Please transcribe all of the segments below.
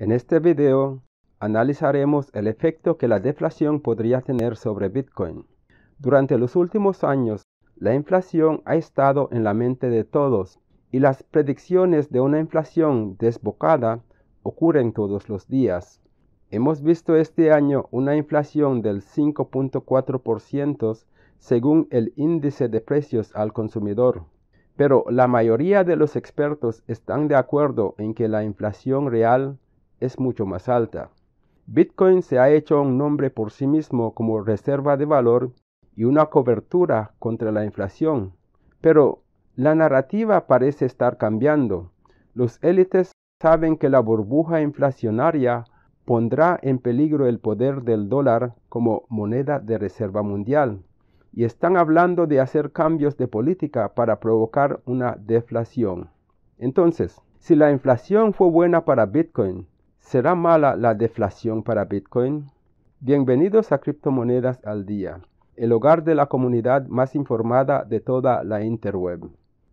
En este video analizaremos el efecto que la deflación podría tener sobre Bitcoin. Durante los últimos años, la inflación ha estado en la mente de todos y las predicciones de una inflación desbocada ocurren todos los días. Hemos visto este año una inflación del 5.4% según el índice de precios al consumidor. Pero la mayoría de los expertos están de acuerdo en que la inflación real es mucho más alta. Bitcoin se ha hecho un nombre por sí mismo como reserva de valor y una cobertura contra la inflación. Pero la narrativa parece estar cambiando. Los élites saben que la burbuja inflacionaria pondrá en peligro el poder del dólar como moneda de reserva mundial y están hablando de hacer cambios de política para provocar una deflación. Entonces, si la inflación fue buena para Bitcoin, ¿Será mala la deflación para Bitcoin? Bienvenidos a Criptomonedas al Día, el hogar de la comunidad más informada de toda la interweb.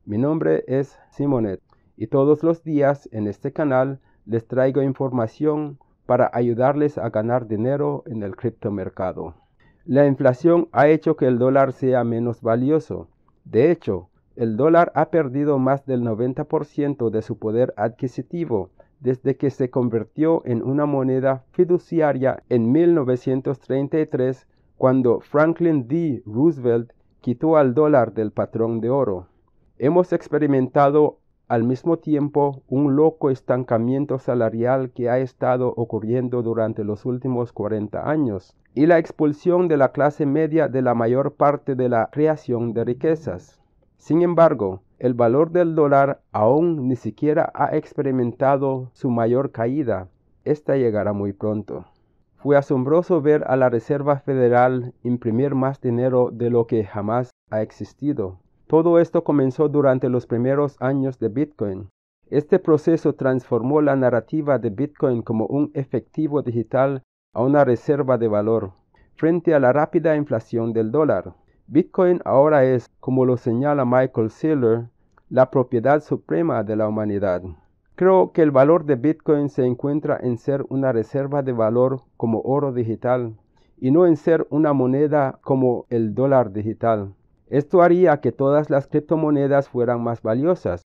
Mi nombre es Simonet y todos los días en este canal les traigo información para ayudarles a ganar dinero en el criptomercado. La inflación ha hecho que el dólar sea menos valioso. De hecho, el dólar ha perdido más del 90% de su poder adquisitivo desde que se convirtió en una moneda fiduciaria en 1933 cuando Franklin D. Roosevelt quitó al dólar del patrón de oro. Hemos experimentado al mismo tiempo un loco estancamiento salarial que ha estado ocurriendo durante los últimos 40 años y la expulsión de la clase media de la mayor parte de la creación de riquezas. Sin embargo, el valor del dólar aún ni siquiera ha experimentado su mayor caída. Esta llegará muy pronto. Fue asombroso ver a la Reserva Federal imprimir más dinero de lo que jamás ha existido. Todo esto comenzó durante los primeros años de Bitcoin. Este proceso transformó la narrativa de Bitcoin como un efectivo digital a una reserva de valor frente a la rápida inflación del dólar. Bitcoin ahora es, como lo señala Michael Saylor, la propiedad suprema de la humanidad. Creo que el valor de Bitcoin se encuentra en ser una reserva de valor como oro digital y no en ser una moneda como el dólar digital. Esto haría que todas las criptomonedas fueran más valiosas.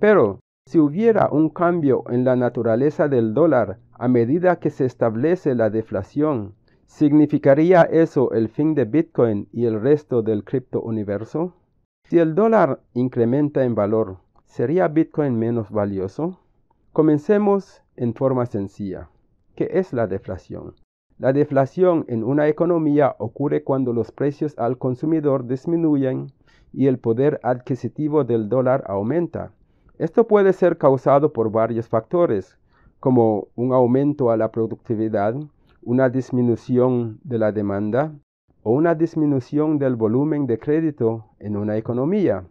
Pero si hubiera un cambio en la naturaleza del dólar a medida que se establece la deflación, ¿significaría eso el fin de Bitcoin y el resto del cripto universo? Si el dólar incrementa en valor, ¿sería Bitcoin menos valioso? Comencemos en forma sencilla. ¿Qué es la deflación? La deflación en una economía ocurre cuando los precios al consumidor disminuyen y el poder adquisitivo del dólar aumenta. Esto puede ser causado por varios factores, como un aumento a la productividad, una disminución de la demanda, o una disminución del volumen de crédito en una economía.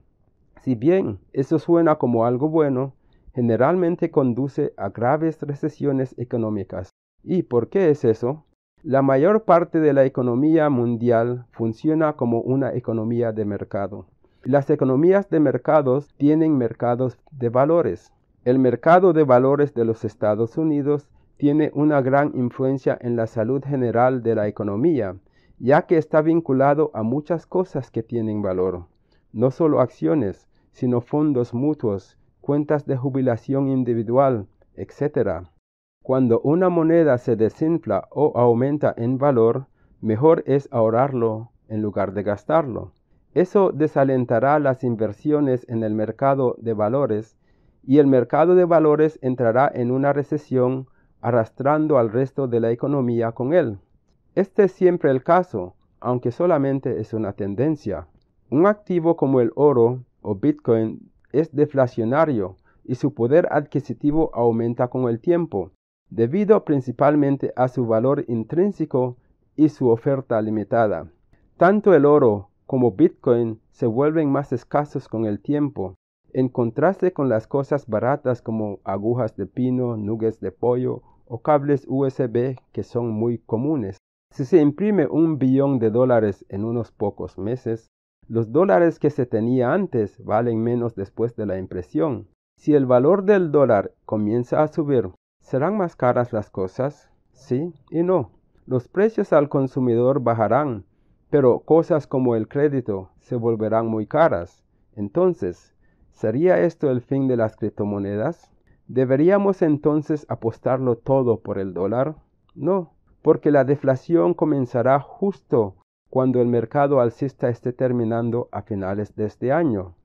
Si bien eso suena como algo bueno, generalmente conduce a graves recesiones económicas. ¿Y por qué es eso? La mayor parte de la economía mundial funciona como una economía de mercado. Las economías de mercados tienen mercados de valores. El mercado de valores de los Estados Unidos tiene una gran influencia en la salud general de la economía ya que está vinculado a muchas cosas que tienen valor, no solo acciones, sino fondos mutuos, cuentas de jubilación individual, etc. Cuando una moneda se desinfla o aumenta en valor, mejor es ahorrarlo en lugar de gastarlo. Eso desalentará las inversiones en el mercado de valores y el mercado de valores entrará en una recesión arrastrando al resto de la economía con él. Este es siempre el caso, aunque solamente es una tendencia. Un activo como el oro o Bitcoin es deflacionario y su poder adquisitivo aumenta con el tiempo, debido principalmente a su valor intrínseco y su oferta limitada. Tanto el oro como Bitcoin se vuelven más escasos con el tiempo, en contraste con las cosas baratas como agujas de pino, nubes de pollo o cables USB que son muy comunes. Si se imprime un billón de dólares en unos pocos meses, los dólares que se tenía antes valen menos después de la impresión. Si el valor del dólar comienza a subir, ¿serán más caras las cosas? Sí y no. Los precios al consumidor bajarán, pero cosas como el crédito se volverán muy caras. Entonces, ¿sería esto el fin de las criptomonedas? ¿Deberíamos entonces apostarlo todo por el dólar? No, porque la deflación comenzará justo cuando el mercado alcista esté terminando a finales de este año.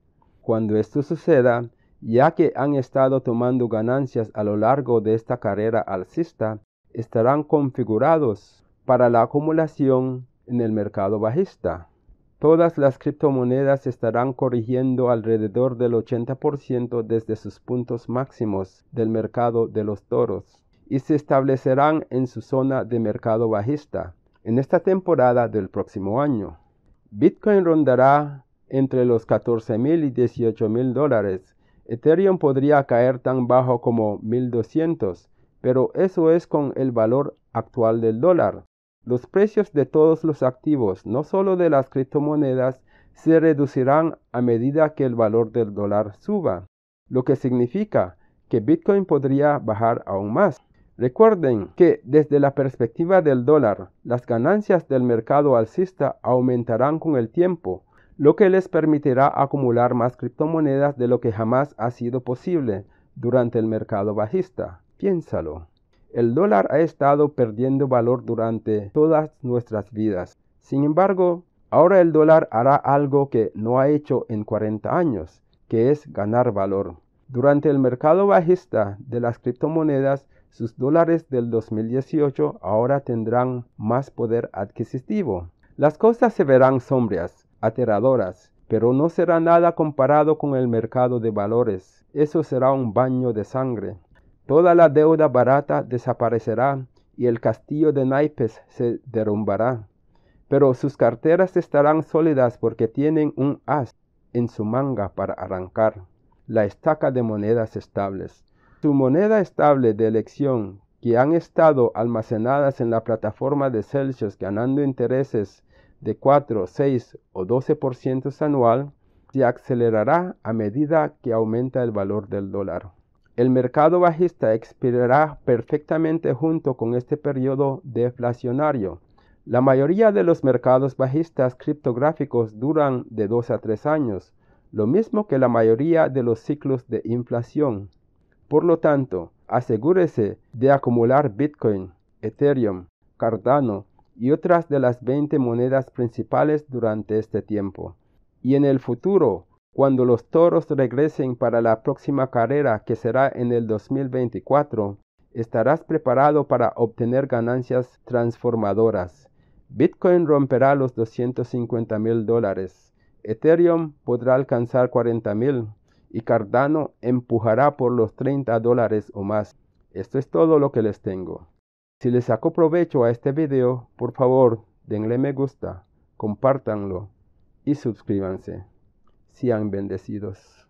Cuando esto suceda, ya que han estado tomando ganancias a lo largo de esta carrera alcista, estarán configurados para la acumulación en el mercado bajista. Todas las criptomonedas estarán corrigiendo alrededor del 80% desde sus puntos máximos del mercado de los toros y se establecerán en su zona de mercado bajista en esta temporada del próximo año. Bitcoin rondará entre los 14.000 y 18.000 dólares. Ethereum podría caer tan bajo como 1.200, pero eso es con el valor actual del dólar. Los precios de todos los activos, no solo de las criptomonedas, se reducirán a medida que el valor del dólar suba, lo que significa que Bitcoin podría bajar aún más. Recuerden que desde la perspectiva del dólar, las ganancias del mercado alcista aumentarán con el tiempo, lo que les permitirá acumular más criptomonedas de lo que jamás ha sido posible durante el mercado bajista. Piénsalo. El dólar ha estado perdiendo valor durante todas nuestras vidas. Sin embargo, ahora el dólar hará algo que no ha hecho en 40 años, que es ganar valor. Durante el mercado bajista de las criptomonedas, sus dólares del 2018 ahora tendrán más poder adquisitivo. Las cosas se verán sombrías, aterradoras, pero no será nada comparado con el mercado de valores. Eso será un baño de sangre. Toda la deuda barata desaparecerá y el castillo de naipes se derrumbará. Pero sus carteras estarán sólidas porque tienen un as en su manga para arrancar la estaca de monedas estables su moneda estable de elección, que han estado almacenadas en la plataforma de Celsius ganando intereses de 4, 6 o 12% anual, se acelerará a medida que aumenta el valor del dólar. El mercado bajista expirará perfectamente junto con este periodo deflacionario. La mayoría de los mercados bajistas criptográficos duran de 2 a 3 años, lo mismo que la mayoría de los ciclos de inflación. Por lo tanto, asegúrese de acumular Bitcoin, Ethereum, Cardano y otras de las 20 monedas principales durante este tiempo. Y en el futuro, cuando los toros regresen para la próxima carrera que será en el 2024, estarás preparado para obtener ganancias transformadoras. Bitcoin romperá los 250 mil dólares. Ethereum podrá alcanzar 40 mil y Cardano empujará por los 30 dólares o más. Esto es todo lo que les tengo. Si les sacó provecho a este video, por favor, denle me gusta, compártanlo y suscríbanse. Sean bendecidos.